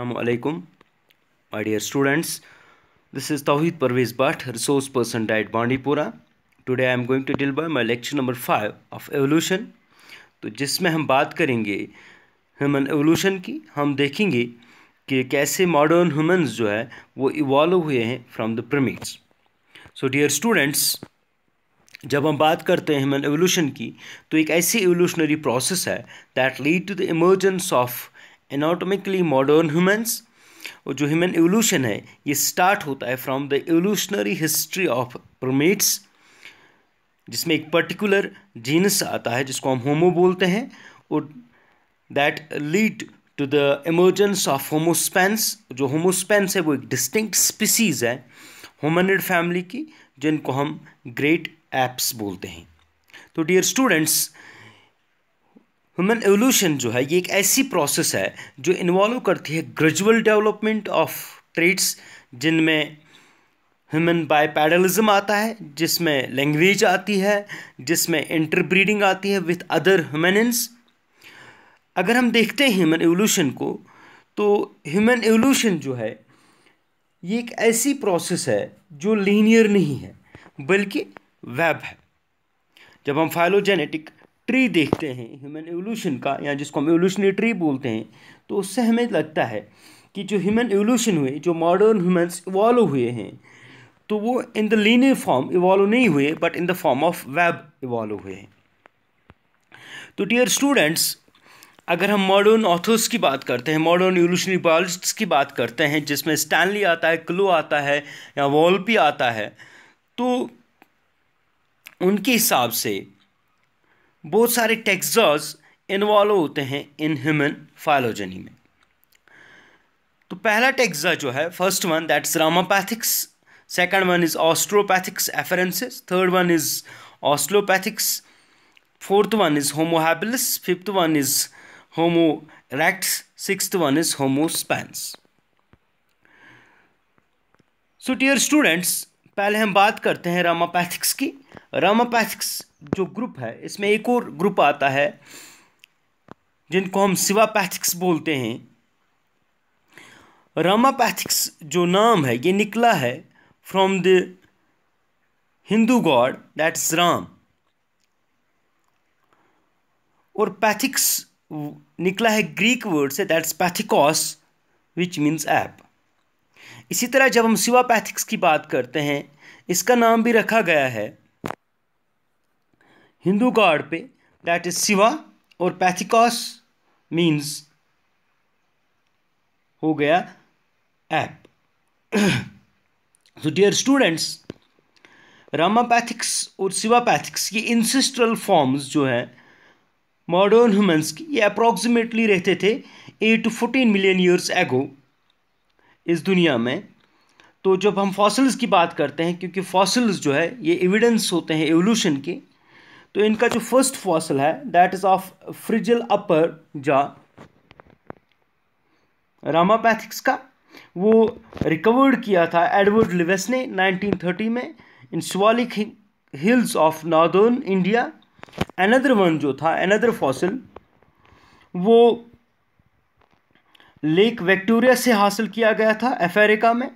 अलैकुम my dear students this is Tauheed Parvez Bhat resource person DIET Bandipora today I am going to deal by my lecture number five of evolution तो जिसमें हम बात करेंगे human evolution की हम देखेंगे कि कैसे मॉडर्न ह्यूमन्स जो है वो इवॉल्व हुए हैं from the primates so dear students जब हम बात करते हैं ह्यूमन एवोल्यूशन की तो एक ऐसी एवोल्यूशनरी प्रोसेस है that lead to the emergence of anatomically modern humans और जो ह्यूमन एवोल्यूशन है ये स्टार्ट होता है from the evolutionary history of primates जिसमें एक पर्टिकुलर जीनस आता है जिसको हम होमो बोलते हैं और that lead to the emergence of Homo sapiens जो होमोस्पेंस है वो एक डिस्टिंक्ट स्पीसीज़ है होमनिड फैमिली की जिनको हम ग्रेट एप्स बोलते हैं तो डियर स्टूडेंट्स ह्यूमन एवोल्यूशन जो है ये एक ऐसी प्रोसेस है जो इन्वॉल्व करती है ग्रेजुअल डेवलपमेंट ऑफ ट्रेड्स जिनमें ह्यूमन बायपैडलिज्म आता है जिसमें लैंग्वेज आती है जिसमें इंटरब्रीडिंग आती है विथ अदर ह्यूमनिन्स अगर हम देखते हैं ह्यूमन एवोल्यूशन को तो ह्यूमन एवोल्यूशन जो है ये एक ऐसी प्रोसेस है जो लीनियर नहीं है बल्कि वेब है जब हम फाइलोजेनेटिक ट्री देखते हैं ह्यूमन एवोल्यूशन का या जिसको हम एवोल्यूशनरी ट्री बोलते हैं तो उससे हमें लगता है कि जो ह्यूमन एवोल्यूशन हुए जो मॉडर्न ह्यूमन्स इवॉल्व हुए हैं तो वो in the linear form evolve नहीं हुए but in the form of web evolve हुए हैं तो डियर स्टूडेंट्स अगर हम मॉडर्न ऑथर्स की बात करते हैं मॉडर्न एवोल्यूशनरी बायोलॉजिस्ट्स की बात करते हैं जिसमें स्टैनली आता है क्लो आता है या वॉल्पी आता है तो उनके हिसाब से बहुत सारे टेक्सॉज इन्वॉल्व होते हैं इन ह्यूमन फाइलोजनी में तो पहला टेक्सा जो है first one that's Ramapithecus second one is Australopithecus afarensis third one is Australopithecus fourth one is Homo habilis fifth one is Homo erectus sixth one is Homo sapiens so dear students पहले हम बात करते हैं रामापैथिक्स की रामापैथिक्स जो ग्रुप है इसमें एक और ग्रुप आता है जिनको हम सिवापैथिक्स बोलते हैं रामापैथिक्स जो नाम है ये निकला है from the Hindu god that is Ram और पैथिक्स निकला है ग्रीक वर्ड से that's pithekos which means ape इसी तरह जब हम सिवापैथिक्स की बात करते हैं इसका नाम भी रखा गया है हिंदू गॉड पे डैट इज सिवा और पैथिकॉस मीन्स हो गया ape so dear students Ramapithecus और सिवापैथिक्स ये इंसिस्ट्रल फॉर्म्स जो हैं मॉडर्न ह्यूमंस की ये अप्रॉक्सीमेटली रहते थे eight to fourteen million years ago इस दुनिया में तो जब हम फॉसिल्स की बात करते हैं क्योंकि फॉसिल्स जो है ये एविडेंस होते हैं एवोल्यूशन के तो इनका जो फर्स्ट फॉसिल है दैट इज ऑफ फ्रिजल अपर जा रामापैथिक्स का वो रिकवर्ड किया था एडवर्ड लिवेस ने 1930 में in Siwalik hills of northern India another one जो था अनदर फॉसिल वो लेक विक्टोरिया से हासिल किया गया था अफेरिका में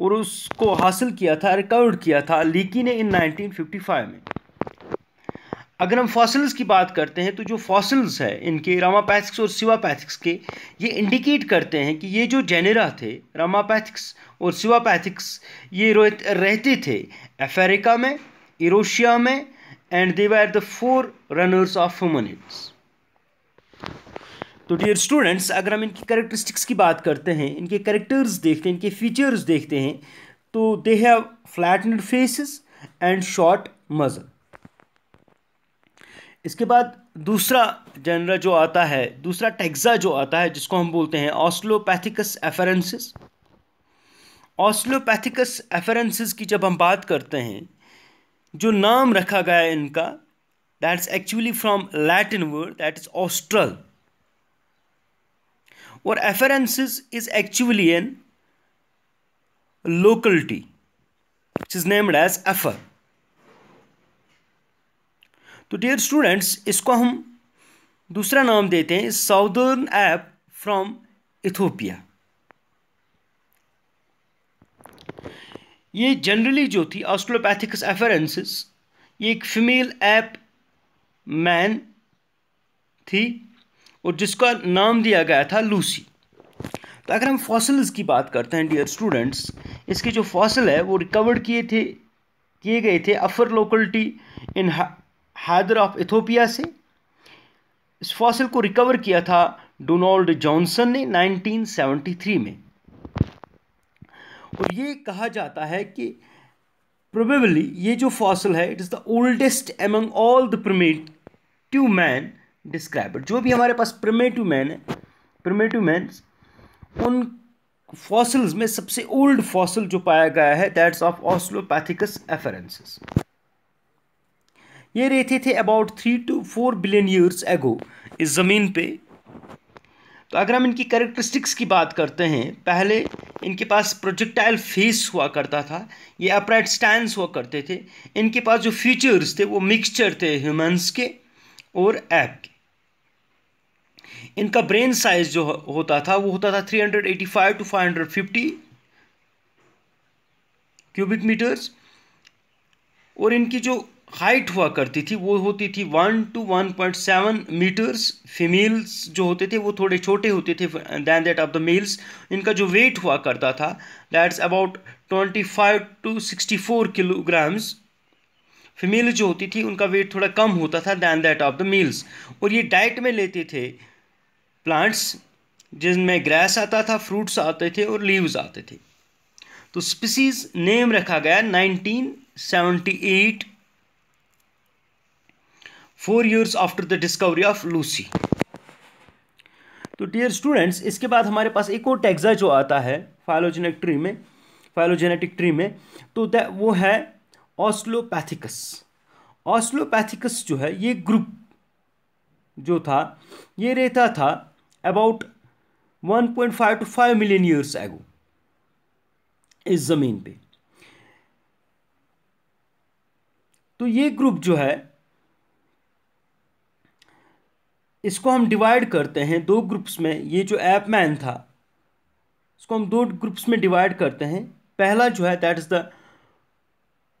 और उसको हासिल किया था रिकॉर्ड किया था लीकी ने इन 1955 में अगर हम फॉसिल्स की बात करते हैं तो जो फॉसिल्स है इनके रामापैथिक्स और सिवापैथिक्स के ये इंडिकेट करते हैं कि ये जो जेनेरा थे रामापैथिक्स और सिवापैथिक्स ये रहते थे अफेरिका में इरोशिया में and they are the forerunners of hominids तो डियर स्टूडेंट्स अगर हम इनकी करेक्टरिस्टिक्स की बात करते हैं इनके करेक्टर्स देखते हैं इनके फीचर्स देखते हैं तो they have flattened faces and short muzzle इसके बाद दूसरा जनरा जो आता है दूसरा टेक्सा जो आता है जिसको हम बोलते हैं ऑस्लोपैथिकस एफरेंसिस ऑस्लोपैथिकस एफरेंसिस की जब हम बात करते हैं जो नाम रखा गया है इनका that's actually from Latin word that is austral और afarensis is actually an locality which is named as Afar तो डियर स्टूडेंट्स इसको हम दूसरा नाम देते हैं साउदर्न ऐप फ्रॉम इथोपिया ये जनरली जो थी ऑस्ट्रोपैथिक्स एफरेंसिस ये एक फीमेल ऐप मैन थी और जिसका नाम दिया गया था लूसी तो अगर हम फॉसिल्स की बात करते हैं डियर स्टूडेंट्स इसके जो फॉसिल है वो रिकवर किए थे किए गए थे Afar locality in Hadar of Ethiopia से इस फॉसिल को रिकवर किया था डोनाल्ड जॉनसन ने 1973 में और ये कहा जाता है कि प्रोबेबली ये जो फॉसिल है it is the oldest among all the two man describe जो भी हमारे पास प्रमेटिव मैन है प्रमेटिव मैन उन फॉसिल्स में सबसे ओल्ड फॉसिल जो पाया गया है दैट्स ऑफ ऑस्लोपैथिकस एफरेंसिस ये रहते थे about three to four billion years ago इस ज़मीन पे तो अगर हम इनकी करेक्टरिस्टिक्स की बात करते हैं पहले इनके पास प्रोजेक्टाइल फेस हुआ करता था ये अपराइट स्टैंड हुआ करते थे इनके पास जो फीचर्स थे वो मिक्सचर थे ह्यूमंस के और एप के इनका ब्रेन साइज जो होता था वो होता था 385 टू 550 क्यूबिक मीटर्स और इनकी जो हाइट हुआ करती थी वो होती थी 1 to 1.7 point seven meters females जो होते थे वो थोड़े छोटे होते थे than that of the males इनका जो वेट हुआ करता था that's about 25 five to sixty kilograms female जो होती थी उनका वेट थोड़ा कम होता था than that of the males और ये डाइट में लेते थे प्लांट्स जिनमें ग्रास आता था फ्रूट्स आते थे और लीव्स आते थे तो स्पीसीज नेम रखा गया 1978 four years after the discovery of Lucy तो डियर स्टूडेंट्स इसके बाद हमारे पास एक और टैक्सा जो आता है फाइलोजेनेटिक ट्री में फाइलोजेनेटिक ट्री में तो वो है ऑस्लोपैथिकस ऑस्लोपैथिकस जो है ये ग्रुप जो था ये रहता था about 1.5 to 5 million years ago इस ज़मीन पे तो ये ग्रुप जो है इसको हम डिवाइड करते हैं दो ग्रुप्स में ये जो ऐप मैन था इसको हम दो ग्रुप्स में डिवाइड करते हैं पहला जो है that is the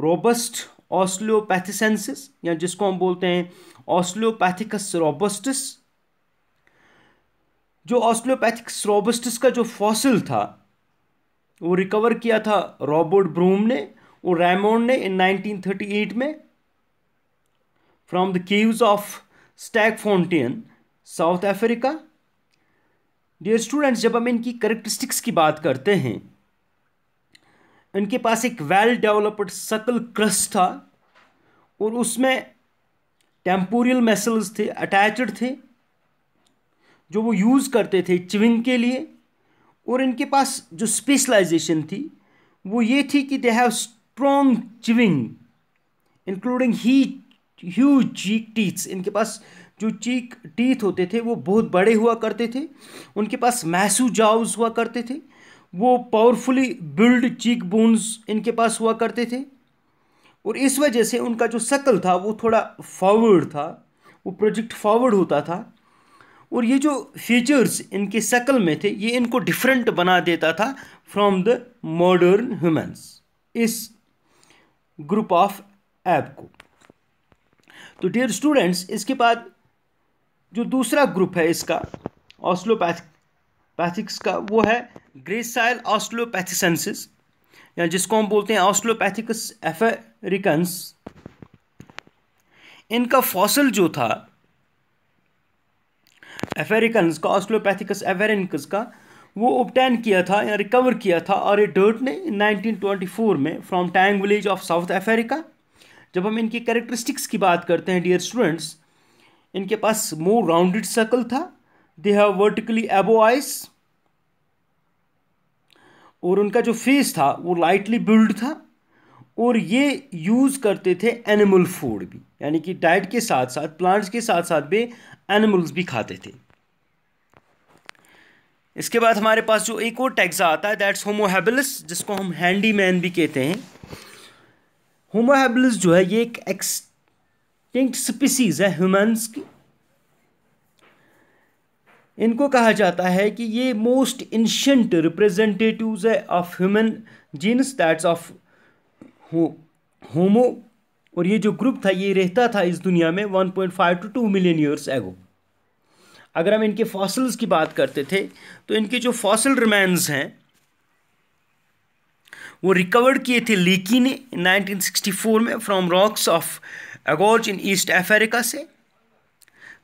robust Australopithecines या जिसको हम बोलते हैं ऑस्लियोपैथिकस रोबस्टिस जो ऑस्ट्रोपैथिक्स रोबस्टस का जो फॉसिल था वो रिकवर किया था रॉबर्ट ब्रूम ने और रैमोन ने इन 1938 में from the caves of Sterkfontein South Africa dear students जब हम इनकी करेक्टरिस्टिक्स की बात करते हैं इनके पास एक वेल डेवलप्ड सकल क्रस्ट था और उसमें टेम्पोरियल मेसल्स थे अटैचड थे जो वो यूज़ करते थे चिविंग के लिए और इनके पास जो स्पेशलाइजेशन थी वो ये थी कि they have strong chewing including he huge cheek teeths इनके पास जो चीक टीथ होते थे वो बहुत बड़े हुआ करते थे उनके पास मैसू जाउज हुआ करते थे वो पावरफुली बिल्ड चीक बोन्स इनके पास हुआ करते थे और इस वजह से उनका जो शक्ल था वो थोड़ा फॉरवर्ड था वो प्रोजेक्ट फॉरवर्ड होता था और ये जो फीचर्स इनके शक्ल में थे ये इनको डिफरेंट बना देता था फ्रॉम द मॉडर्न ह्यूमंस इस ग्रुप ऑफ ऐप को तो डियर स्टूडेंट्स इसके बाद जो दूसरा ग्रुप है इसका ऑस्लोपैथिक्स पैथिक्स का वो है ग्रेसाइल ऑस्लोपैथिसेंसिस या जिसको हम बोलते हैं ऑस्लोपैथिकस एफेरिकन्स इनका फॉसल जो था अफेरिकन्स का ऑस्ट्रोपैथिकस एवेरिनकस का वो ऑप्टेन किया था या रिकवर किया था और ये डर्ट ने 1924 में from Taung village of South Africa जब हम इनकी करेक्टरिस्टिक्स की बात करते हैं डियर स्टूडेंट्स इनके पास मोर राउंडेड सर्कल था they have vertically above eyes और उनका जो फेस था वो लाइटली बिल्ड था और ये यूज़ करते थे एनिमल फूड भी यानी कि डाइट के साथ साथ प्लांट्स के साथ साथ भी एनिमल्स भी खाते थे इसके बाद हमारे पास जो एक और टैक्सा आता है दैट्स होमोहेबलिस जिसको हम हैंडी मैन भी कहते हैं होमोहेबलिस जो है ये एक एक्सटिंक्ट स्पीसीज है ह्यूमंस की इनको कहा जाता है कि ये मोस्ट इंशंट रिप्रेजेंटेटिव्स है of human genus that's of Homo और ये जो ग्रुप था ये रहता था इस दुनिया में 1.5 टू 2 मिलियन ईयर्स एगो अगर हम इनके फॉसल्स की बात करते थे तो इनके जो फॉसल रिमेन्स हैं वो रिकवर किए थे लीकी ने 1964 में from rocks of a gorge in East Africa से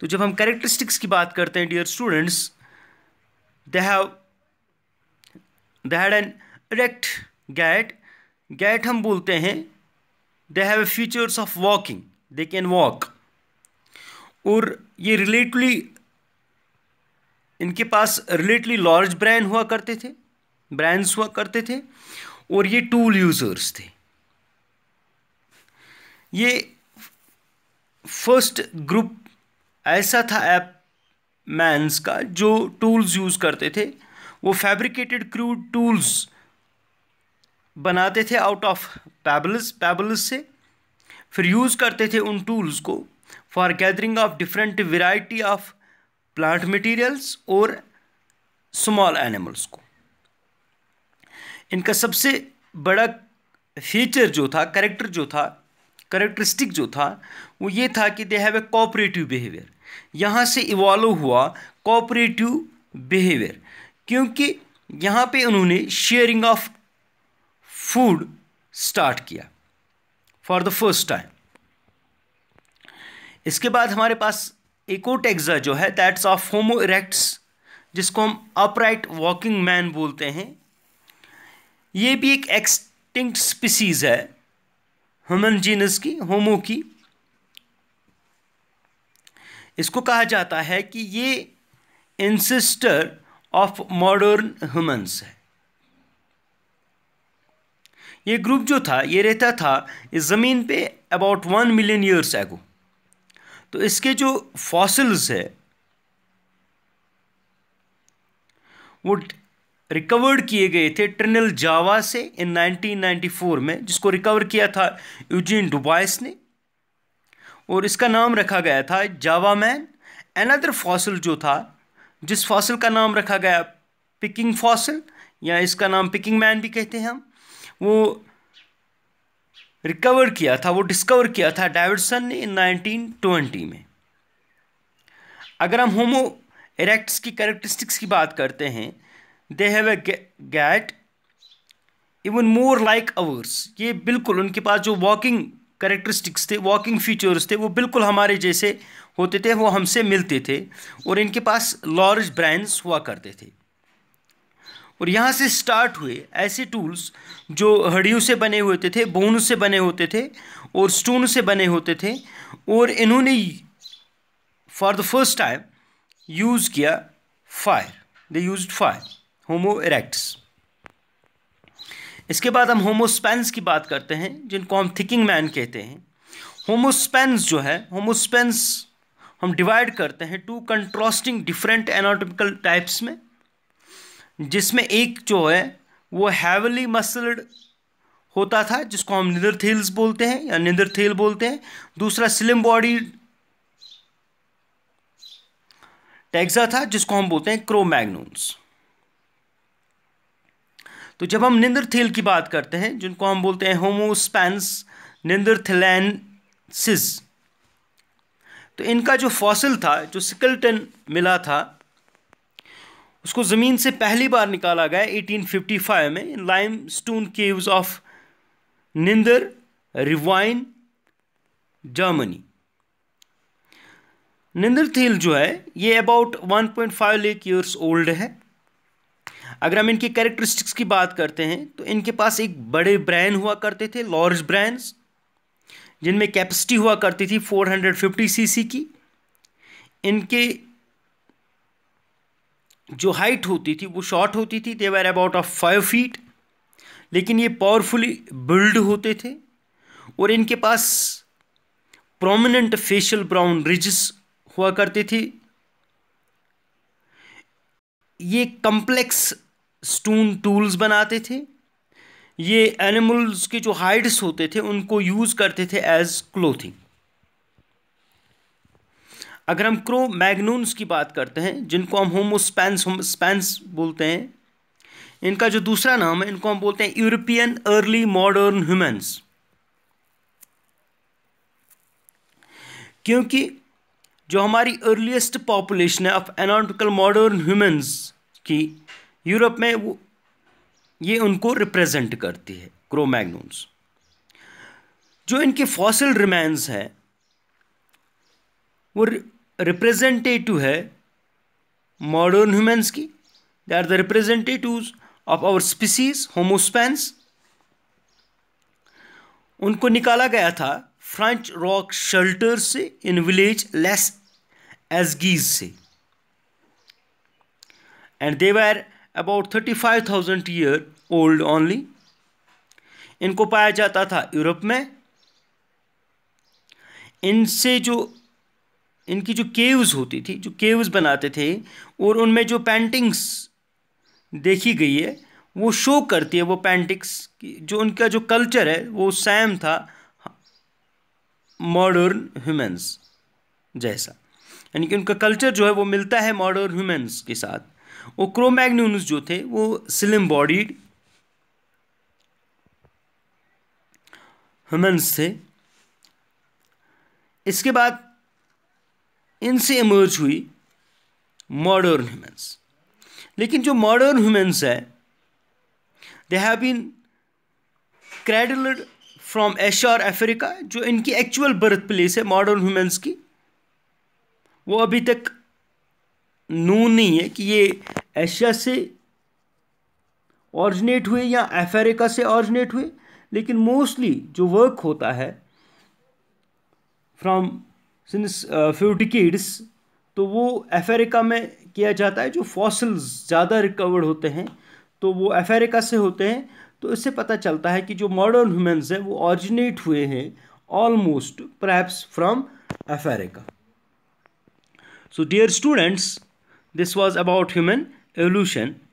तो जब हम कैरेक्टरिस्टिक्स की बात करते हैं dear students they have they had an erect gait gait हम बोलते हैं they have features of walking they can walk और ये रिलेटिवली इनके पास रिलेटली लार्ज ब्रांड हुआ करते थे ब्रांड्स हुआ करते थे और ये टूल यूज़र्स थे ये फर्स्ट ग्रुप ऐसा था ऐप मैंस का जो टूल्स यूज़ करते थे वो फैब्रिकेटेड क्रूड टूल्स बनाते थे आउट ऑफ पैबल्स पैबल्स से फिर यूज़ करते थे उन टूल्स को for gathering of different variety of plant materials और स्मॉल एनिमल्स को इनका सबसे बड़ा फीचर जो था करेक्टर जो था करेक्टरिस्टिक जो था वो ये था कि they have a cooperative behaviour यहाँ से इवॉल्व हुआ कोऑपरेटिव बिहेवियर क्योंकि यहाँ पे उन्होंने शेयरिंग ऑफ फूड स्टार्ट किया फॉर द फर्स्ट टाइम इसके बाद हमारे पास इकोटेक्सा जो है दैट्स ऑफ होमो इरेक्ट्स जिसको हम अपराइट वॉकिंग मैन बोलते हैं ये भी एक एक्सटिंक्ट स्पीसीज है ह्यूमन जीनस की होमो की इसको कहा जाता है कि ये इंसिस्टर ऑफ मॉडर्न ह्यूमंस है ये ग्रुप जो था ये रहता था इस ज़मीन पे अबाउट वन मिलियन ईयर्स एगो तो इसके जो फॉसिल्स है वो रिकवर्ड किए गए थे ट्रिनल जावा से इन 1994 में जिसको रिकवर किया था यूजीन डुबाइस ने और इसका नाम रखा गया था जावा मैन एनदर फॉसिल जो था जिस फॉसिल का नाम रखा गया पिकिंग फॉसिल या इसका नाम पिकिंग मैन भी कहते हैं हम वो रिकवर किया था वो डिस्कवर किया था डाइवर्सन ने 1920 में अगर हम होमो इरेक्ट्स की करेक्टरिस्टिक्स की बात करते हैं they have a gait even more like ours ये बिल्कुल उनके पास जो वॉकिंग करेक्टरिस्टिक्स थे वॉकिंग फीचर्स थे वो बिल्कुल हमारे जैसे होते थे वो हमसे मिलते थे और इनके पास लॉर्ज ब्रांड्स हुआ करते थे और यहाँ से स्टार्ट हुए ऐसे टूल्स जो हड्डियों से बने होते थे बोन से बने होते थे और स्टोन से बने होते थे और इन्होंने for the first time use किया fire they use fire Homo erectus इसके बाद हम होमोस्पेंस की बात करते हैं जिनको हम थिकिंग मैन कहते हैं होमोस्पेंस जो है होमोस्पेंस हम डिवाइड करते हैं two contrasting different anatomical types में जिसमें एक जो है वो हैवली मसल्ड होता था जिसको हम निदर थेल्स बोलते हैं या निदर थेल बोलते हैं दूसरा स्लिम बॉडी टैक्सा था जिसको हम बोलते हैं क्रोमैग्नोन्स तो जब हम निंद्र थेल की बात करते हैं जिनको हम बोलते हैं होमोस्पैंस निंदर तो इनका जो फॉसिल था जो सिकल्टन मिला था उसको ज़मीन से पहली बार निकाला गया 1855 में lime stone caves of Neander ravine Germany Neanderthal जो है ये अबाउट 1.5 लेक ईयर्स ओल्ड है अगर हम इनके कैरेक्टरिस्टिक्स की बात करते हैं तो इनके पास एक बड़े ब्रैन हुआ करते थे लॉर्ज ब्रैंड जिनमें कैपेसिटी हुआ करती थी 450 सीसी की इनके जो हाइट होती थी वो शॉर्ट होती थी they were about of five feet लेकिन ये पावरफुली बिल्ड होते थे और इनके पास प्रोमिनेंट फेशियल ब्राउन रिजिस हुआ करते थे ये कम्प्लेक्स स्टोन टूल्स बनाते थे ये एनिमल्स के जो हाइड्स होते थे उनको यूज़ करते थे एज क्लोथिंग अगर हम क्रो मैगनून्स की बात करते हैं जिनको हम होमोस्पैंस होमोस्पैंस बोलते हैं इनका जो दूसरा नाम है इनको हम बोलते हैं यूरोपियन अर्ली मॉडर्न ह्यूमंस क्योंकि जो हमारी अर्लीस्ट पॉपुलेशन है ऑफ एनाटिकल मॉडर्न ह्यूमंस की यूरोप में वो ये उनको रिप्रेजेंट करती है क्रो मैगनूनस जो इनके फॉसिल रिमेंस है वो रिप्रेजेंटेटिव है मॉडर्न ह्यूमन्स की they are the representatives of our species homo sapiens उनको निकाला गया था फ्रेंच रॉक शेल्टर से इन विलेज लेस एसगीज से and they were about thirty five thousand year old only इनको पाया जाता था यूरोप में इनसे जो इनकी जो केव्स होती थी जो केव्स बनाते थे और उनमें जो पेंटिंग्स देखी गई है वो शो करती है वो पेंटिंग्स जो उनका जो कल्चर है वो सैम था मॉडर्न ह्यूमंस जैसा यानी कि उनका कल्चर जो है वो मिलता है मॉडर्न ह्यूमंस के साथ वो क्रोमैग्न्यूनस जो थे वो स्लिम बॉडीड ह्यूमंस थे इसके बाद इनसे इमर्ज हुई मॉडर्न ह्यूमन्स लेकिन जो मॉडर्न ह्यूमन्स है they have been cradled from Asia और अफ्रीका जो इनकी एक्चुअल बर्थ प्लेस है मॉडर्न ह्यूमन्स की वो अभी तक नून नहीं है कि ये एशिया से ऑरिजिनेट हुए या अफ्रीका से ऑरिजिनेट हुए लेकिन मोस्टली जो वर्क होता है फ्रॉम सिंस फ्यू डिकेड्स तो वो अफेरिका में किया जाता है जो फॉसल्स ज़्यादा रिकवर्ड होते हैं तो वो अफेरिका से होते हैं तो इससे पता चलता है कि जो मॉडर्न ह्यूमन्स हैं वो ऑरिजिनेट हुए हैं almost perhaps from Africa so dear students this was about human evolution